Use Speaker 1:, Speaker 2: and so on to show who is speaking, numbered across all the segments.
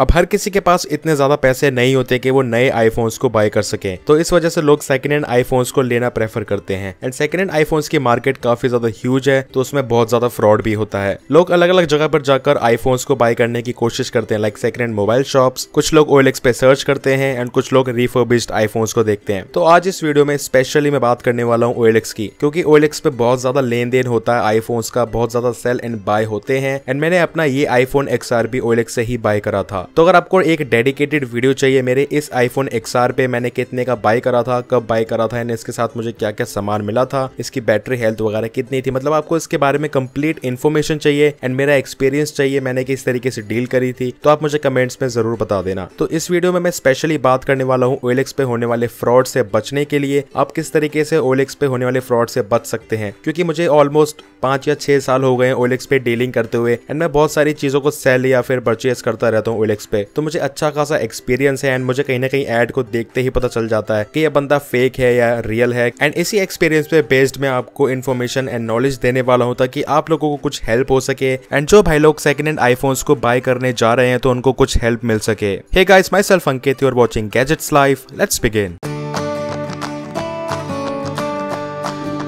Speaker 1: अब हर किसी के पास इतने ज्यादा पैसे नहीं होते कि वो नए आईफोन्स को बाय कर सकें तो इस वजह से लोग सेकंड हैंड आईफोन्स को लेना प्रेफर करते हैं एंड सेकंड हैंड आईफोन्स की मार्केट काफी ज्यादा ह्यूज है तो उसमें बहुत ज्यादा फ्रॉड भी होता है लोग अलग अलग जगह पर जाकर आईफोन्स को बाय करने की कोशिश करते हैं like second hand mobile shops कुछ लोग ओएलएक्स पे सर्च करते हैं एंड कुछ लोग रिफर्बिश्ड आईफोन्स को देखते हैं तो आज इस वीडियो में स्पेशली मैं बात करने वाला हूँ ओएलएक्स की क्योंकि ओएलएक्स पे बहुत ज्यादा लेन देन होता है आईफोन्स का बहुत ज्यादा सेल एंड बाय होते हैं एंड मैंने अपना ये आईफोन एक्स आर भी ओएलएक्स से ही बाय करा था था तो अगर आपको एक डेडिकेटेड वीडियो चाहिए मेरे इस आईफोन एक्स पे मैंने कितने का बाय करा था कब बाय करा था इसके साथ मुझे क्या क्या सामान मिला था इसकी बैटरी हेल्थ वगैरह कितनी थी मतलब आपको इसके बारे में कंप्लीट इन्फॉर्मेशन चाहिए एंड मेरा एक्सपीरियंस चाहिए मैंने किस तरीके से डील करी थी तो आप मुझे कमेंट्स में जरूर बता देना तो इस वीडियो में मैं स्पेशली बात करने वाला हूँ ओएलएक्स पे होने वाले फ्रॉड से बचने के लिए आप किस तरीके से ओएलएक्स पे होने वाले फ्रॉड से बच सकते हैं क्योंकि मुझे ऑलमोस्ट पांच या छह साल हो गए ओएलएक्स पे डीलिंग करते हुए एंड मैं बहुत सारी चीजों को सेल या फिर परचेज करता रहता हूँ नेटफ्लिक्स पे तो मुझे अच्छा खासा एक्सपीरियंस है एंड मुझे कहीं ना कहीं एड को देखते ही पता चल जाता है कि यह बंदा फेक है या रियल है एंड इसी एक्सपीरियंस पे बेस्ड मैं आपको इन्फॉर्मेशन एंड नॉलेज देने वाला हूँ ताकि आप लोगों को कुछ हेल्प हो सके एंड जो भाई लोग सेकंड हैंड आईफोन्स को बाय करने जा रहे हैं तो उनको कुछ हेल्प मिल सके hey guys my self Ankit you are watching gadgets life let's begin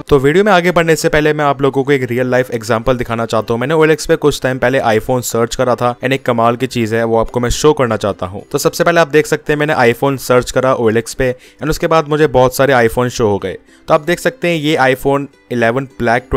Speaker 1: तो वीडियो में आगे बढ़ने से पहले मैं आप लोगों को एक रियल लाइफ एग्जाम्पल दिखाना चाहता हूँ मैंने ओलेक्स पे कुछ टाइम पहले आईफोन सर्च करा था एंड एक कमाल की चीज है वो आपको मैं शो करना चाहता हूँ तो सबसे पहले आप देख सकते हैं मैंने आईफोन सर्च करा ओलेक्स पे एंड उसके बाद मुझे बहुत सारे आईफोन शो हो गए तो आप देख सकते हैं ये आईफोन इलेवन ब्लैक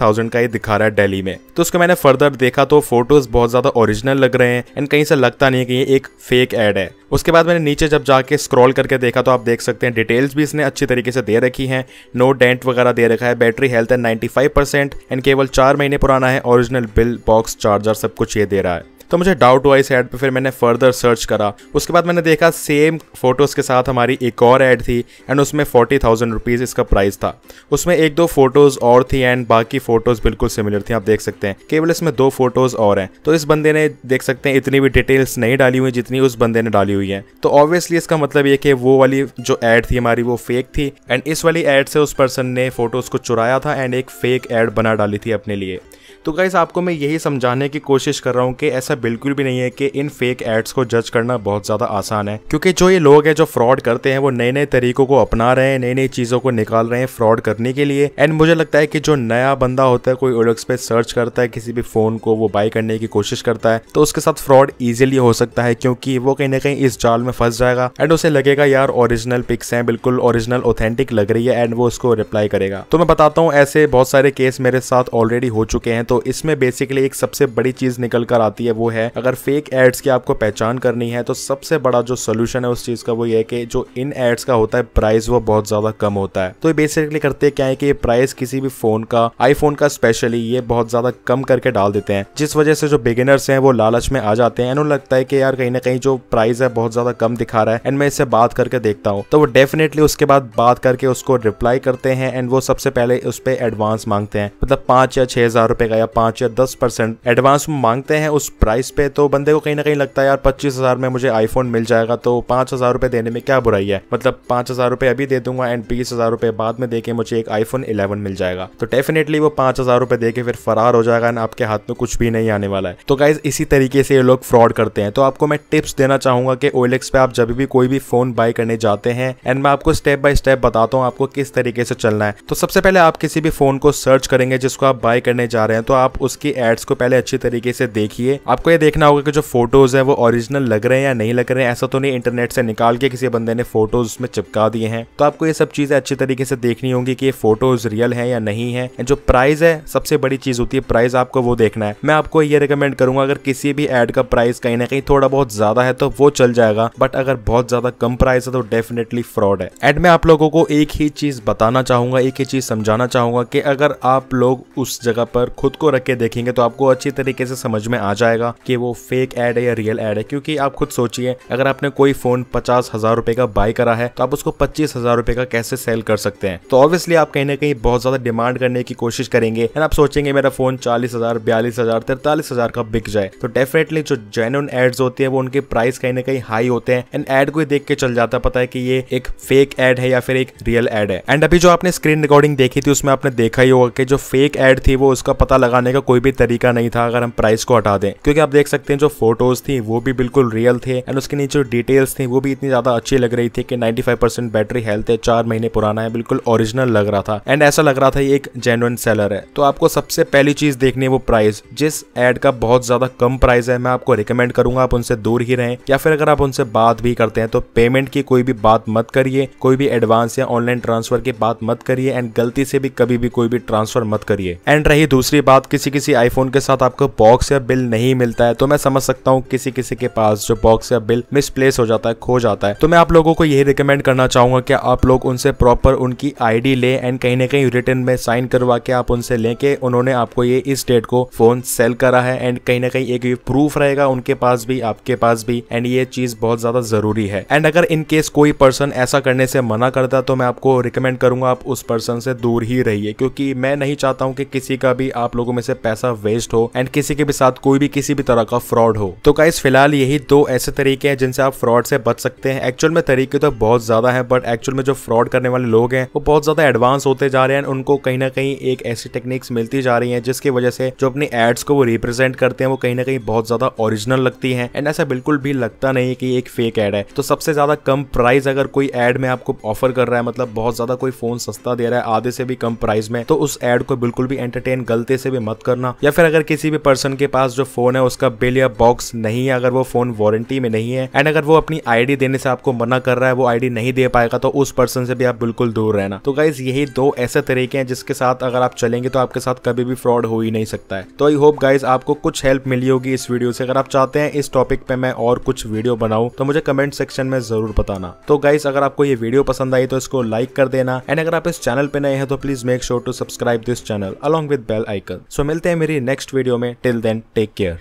Speaker 1: थाउजेंड का ये दिखा रहा है डेली में तो उसको मैंने फर्दर देखा तो फोटोज बहुत ज्यादा ओरिजिनल लग रहे हैं एंड कहीं से लगता नहीं है कि ये एक फेक एड है उसके बाद मैंने नीचे जब जाके स्क्रॉल करके देखा तो आप देख सकते हैं डिटेल्स भी इसने अच्छी तरीके से दे रखी हैं नो डेंट वगैरह दे रखा है बैटरी हेल्थ है 95 परसेंट एंड केवल चार महीने पुराना है ओरिजिनल बिल बॉक्स चार्जर सब कुछ ये दे रहा है तो मुझे डाउट हुआ इस ऐड पे फिर मैंने फर्दर सर्च करा उसके बाद मैंने देखा सेम फोटोज़ के साथ हमारी एक और ऐड थी एंड उसमें फोर्टी थाउजेंड रुपीज़ इसका प्राइस था उसमें एक दो फोटोज़ और थी एंड बाकी फ़ोटोज़ बिल्कुल सिमिलर थी आप देख सकते हैं केवल इसमें दो फोटोज़ और हैं तो इस बंदे ने देख सकते हैं इतनी भी डिटेल्स नहीं डाली हुई जितनी उस बंदे ने डाली हुई है तो ऑब्वियसली इसका मतलब ये कि वो वाली जो एड थी हमारी वो फेक थी एंड इस वाली एड से उस पर्सन ने फोटोज़ को चुराया था एंड एक फेक एड बना डाली थी अपने लिए तो गाइस आपको मैं यही समझाने की कोशिश कर रहा हूँ कि ऐसा बिल्कुल भी नहीं है कि इन फेक एड्स को जज करना बहुत ज़्यादा आसान है क्योंकि जो ये लोग हैं जो फ्रॉड करते हैं वो नए नए तरीकों को अपना रहे हैं नई नई चीज़ों को निकाल रहे हैं फ्रॉड करने के लिए एंड मुझे लगता है कि जो नया बंदा होता है कोई ओडक्स पे सर्च करता है किसी भी फ़ोन को वो बाय करने की कोशिश करता है तो उसके साथ फ्रॉड ईजिली हो सकता है क्योंकि वो कहीं ना कहीं इस जाल में फंस जाएगा एंड उसे लगेगा यार ओरिजिनल पिक्स हैं बिल्कुल ओरिजिनल ऑथेंटिक लग रही है एंड वो उसको रिप्लाई करेगा तो मैं बताता हूँ ऐसे बहुत सारे केस मेरे साथ ऑलरेडी हो चुके हैं तो इसमें बेसिकली एक सबसे बड़ी चीज़ निकल कर आती है वो वो है अगर फेक एड्स की आपको पहचान करनी है तो सबसे बड़ा जो सोल्यूशन है उस चीज का वो ये कि जो इन एड्स का होता है प्राइस वो बहुत ज्यादा कम होता है तो ये बेसिकली करते क्या है कि प्राइस किसी भी फोन का आईफोन का स्पेशली ये बहुत ज्यादा कम करके डाल देते हैं जिस वजह से जो बिगिनर्स हैं वो लालच में आ जाते हैं लगता है कि यार कहीं ना कहीं जो प्राइस है बहुत ज्यादा कम दिखा रहा है एंड मैं इससे बात करके देखता हूँ तो वो डेफिनेटली उसके बाद बात करके उसको रिप्लाई करते हैं एंड वो सबसे पहले उस पर एडवांस मांगते हैं मतलब पांच या छह हजार रुपए का या पांच या दस परसेंट एडवांस मांगते हैं उस प्राइस प्राइस पे तो बंदे को कहीं ना कहीं लगता है यार पच्चीस हज़ार में मुझे आईफोन मिल जाएगा तो पांच हज़ार रुपए देने में क्या बुराई है मतलब पांच हज़ार रुपए अभी दे दूंगा एंड बीस हज़ार रुपए बाद में देके मुझे एक आईफोन इलेवन मिल जाएगा तो डेफिनेटली वो पांच हज़ार रुपए देके फिर फरार हो जाएगा एंड आपके हाथ में कुछ भी नहीं आने वाला है तो गाइज इसी तरीके से ये लोग फ्रॉड करते हैं तो आपको मैं टिप्स देना चाहूंगा कि ओएलएक्स पे आप जब भी कोई भी फ़ोन बाय करने जाते हैं एंड मैं आपको स्टेप बाय स्टेप बताता हूँ आपको किस तरीके से चलना है तो सबसे पहले आप किसी भी फ़ोन को सर्च करेंगे जिसको आप बाय करने जा रहे हैं तो आप उसकी एड्स को पहले अच्छी तरीके से देखिए आप आपको ये देखना होगा कि जो फोटोज़ हैं वो ओरिजिनल लग रहे हैं या नहीं लग रहे हैं ऐसा तो नहीं इंटरनेट से निकाल के किसी बंदे ने फोटोज़ में चिपका दिए हैं तो आपको ये सब चीज़ें अच्छी तरीके से देखनी होगी कि ये फोटोज़ रियल है या नहीं है जो प्राइस है सबसे बड़ी चीज़ होती है प्राइस आपको वो देखना है मैं आपको ये रिकमेंड करूंगा अगर किसी भी एड का प्राइस कहीं ना कहीं थोड़ा बहुत ज़्यादा है तो वो चल जाएगा बट अगर बहुत ज़्यादा कम प्राइस है तो डेफिनेटली फ्रॉड है एड में आप लोगों को एक ही चीज़ बताना चाहूंगा एक ही चीज़ समझाना चाहूंगा कि अगर आप लोग उस जगह पर खुद को रख के देखेंगे तो आपको अच्छी तरीके से समझ में आ जाएगा कि वो फेक एड है या रियल एड है क्योंकि आप खुद सोचिए अगर आपने कोई फोन पचास हजार रुपए का बाय करा है तो आप उसको पच्चीस हजार रुपए का कैसे सेल कर सकते हैं तो ऑब्वियसली आप कहीं ना कहीं बहुत ज्यादा डिमांड करने की कोशिश करेंगे एंड आप सोचेंगे मेरा फोन चालीस हजार बयालीस हजार तैतालीस हजार का बिक जाए तो डेफिनेटली जो जेन्यून एड्स होते हैं वो उनके प्राइस कहीं ना कहीं हाई होते हैं एंड एड को देख के चल जाता पता है कि ये एक फेक एड है या फिर एक रियल एड है एंड अभी जो आपने स्क्रीन रिकॉर्डिंग देखी थी उसमें आपने देखा ही होगा कि जो फेक एड थी वो उसका पता लगाने का कोई भी तरीका नहीं था अगर हम प्राइस को हटा दें क्योंकि आप देख सकते हैं जो फोटोज थी वो भी बिल्कुल रियल थे एंड उसके नीचे डिटेल्स थी वो भी इतनी ज्यादा अच्छी लग रही थी कि 95% बैटरी हेल्थ है चार महीने पुराना है बिल्कुल ओरिजिनल लग रहा था एंड ऐसा लग रहा था ये एक जेनुअन सेलर है तो आपको सबसे पहली चीज देखनी है वो प्राइस जिस एड का बहुत ज्यादा कम प्राइस है मैं आपको रिकमेंड करूंगा आप उनसे दूर ही रहें या फिर अगर आप उनसे बात भी करते हैं तो पेमेंट की कोई भी बात मत करिए कोई भी एडवांस या ऑनलाइन ट्रांसफर की बात मत करिए एंड गलती से भी कभी भी कोई भी ट्रांसफर मत करिए एंड रही दूसरी बात किसी किसी आईफोन के साथ आपको बॉक्स या बिल नहीं मिलता मिलता है तो मैं समझ सकता हूँ किसी किसी के पास जो बॉक्स या बिल मिसप्लेस हो जाता है खो जाता है तो मैं आप लोगों को यही रिकमेंड करना चाहूंगा कि आप लोग उनसे प्रॉपर उनकी आईडी लें एंड कहीं ना कहीं रिटर्न में साइन करवा के आप उनसे लें कि उन्होंने आपको ये इस डेट को फोन सेल करा है एंड कहीं ना कहीं एक प्रूफ रहेगा उनके पास भी आपके पास भी एंड ये चीज बहुत ज्यादा जरूरी है एंड अगर इन केस कोई पर्सन ऐसा करने से मना करता तो मैं आपको रिकमेंड करूंगा आप उस पर्सन से दूर ही रहिए क्योंकि मैं नहीं चाहता हूँ कि किसी का भी आप लोगों में से पैसा वेस्ट हो एंड किसी के भी साथ कोई भी किसी भी तरह का फ्रॉड हो तो गाइस फिलहाल यही दो ऐसे तरीके हैं जिनसे आप फ्रॉड से बच सकते हैं एक्चुअल में तरीके तो बहुत ज्यादा है बट एक्चुअल में जो फ्रॉड करने वाले लोग हैं वो बहुत ज्यादा एडवांस होते जा रहे हैं उनको कहीं ना कहीं एक ऐसी टेक्निक्स मिलती जा रही है जिसकी वजह से जो अपनी एड्स को वो रिप्रेजेंट करते हैं वो कहीं ना कहीं बहुत ज्यादा ओरिजिनल लगती है एंड ऐसा बिल्कुल भी लगता नहीं कि एक फेक एड है तो सबसे ज्यादा कम प्राइस अगर कोई एड में आपको ऑफर कर रहा है मतलब बहुत ज्यादा कोई फोन सस्ता दे रहा है आधे से भी कम प्राइस में तो उस एड को बिल्कुल भी एंटरटेन गलती से भी मत करना या फिर अगर किसी भी पर्सन के पास जो फोन है उस उसका बिल या बॉक्स नहीं है अगर वो फोन वारंटी में नहीं है एंड अगर वो अपनी आईडी देने से आपको मना कर रहा है वो आईडी नहीं दे पाएगा तो उस पर्सन से भी आप बिल्कुल दूर रहना तो गाइज यही दो ऐसे तरीके हैं जिसके साथ अगर आप चलेंगे तो आपके साथ कभी भी फ्रॉड हो ही नहीं सकता है तो आई होप गाइज आपको कुछ हेल्प मिली होगी इस वीडियो से अगर आप चाहते हैं इस टॉपिक पे मैं और कुछ वीडियो बनाऊ तो मुझे कमेंट सेक्शन में जरूर बताना तो गाइज अगर आपको ये वीडियो पसंद आई तो इसको लाइक कर देना एंड अगर आप इस चैनल पे नए हैं तो please make sure to subscribe this channel along with bell icon so मिलते हैं मेरी नेक्स्ट वीडियो में टिल देन टेक केयर